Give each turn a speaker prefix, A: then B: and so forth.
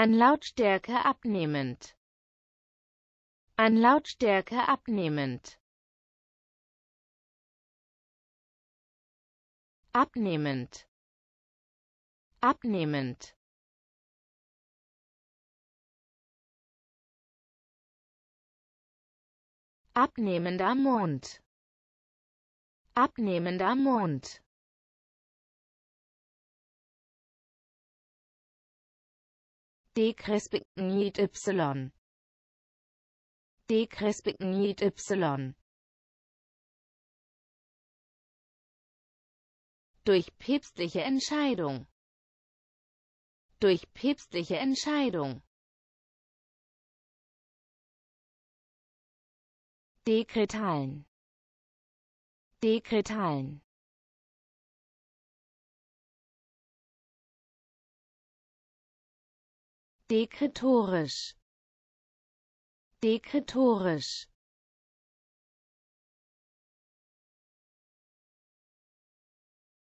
A: an Lautstärke abnehmend, an Lautstärke abnehmend, abnehmend, abnehmend. Abnehmender Mond. Abnehmender Mond. D. Krespigniet Y. D. Krespigniet Y. Durch päpstliche Entscheidung. Durch päpstliche Entscheidung. Dekretalen. Dekretalen. Dekretorisch. Dekretorisch.